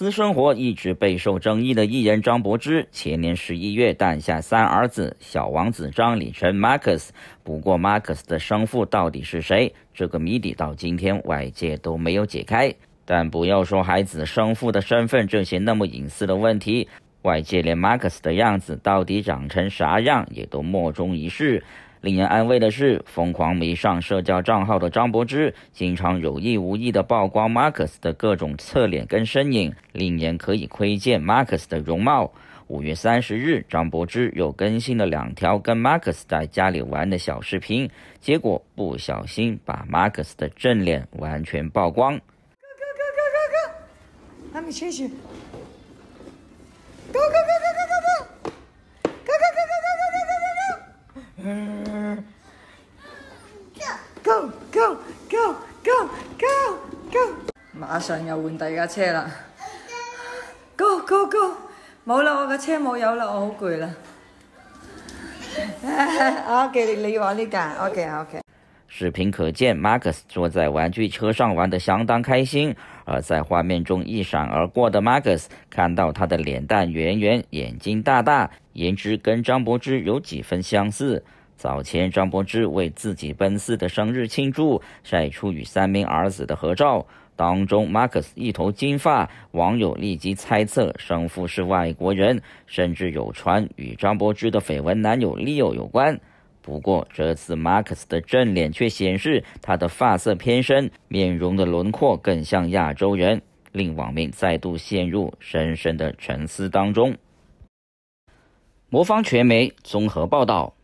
私生活一直备受争议的艺人张柏芝，前年十一月诞下三儿子小王子张李晨 Marcus。不过 Marcus 的生父到底是谁？这个谜底到今天外界都没有解开。但不要说孩子生父的身份这些那么隐私的问题。外界连马克斯的样子到底长成啥样，也都莫衷一是。令人安慰的是，疯狂迷上社交账号的张柏芝，经常有意无意地曝光马克斯的各种侧脸跟身影，令人可以窥见马克斯的容貌。五月三十日，张柏芝又更新了两条跟马克斯在家里玩的小视频，结果不小心把马克斯的正脸完全曝光。哥哥哥哥哥哥，还没清醒。Go go go go go go！马上又换第二架车啦！Go go go！冇啦，我嘅车冇有啦，我好攰啦。阿 杰，你玩呢架？OK，OK。视频可见，Marcus 坐在玩具车上玩得相当开心。而在画面中一闪而过的 Marcus，看到他的脸蛋圆圆，眼睛大大，颜值跟张柏芝有几分相似。早前，张柏芝为自己奔四的生日庆祝，晒出与三名儿子的合照，当中 Marcus 一头金发，网友立即猜测生父是外国人，甚至有传与张柏芝的绯闻男友 Leo 有关。不过，这次马克思的正脸却显示他的发色偏深，面容的轮廓更像亚洲人，令网民再度陷入深深的沉思当中。魔方传媒综合报道。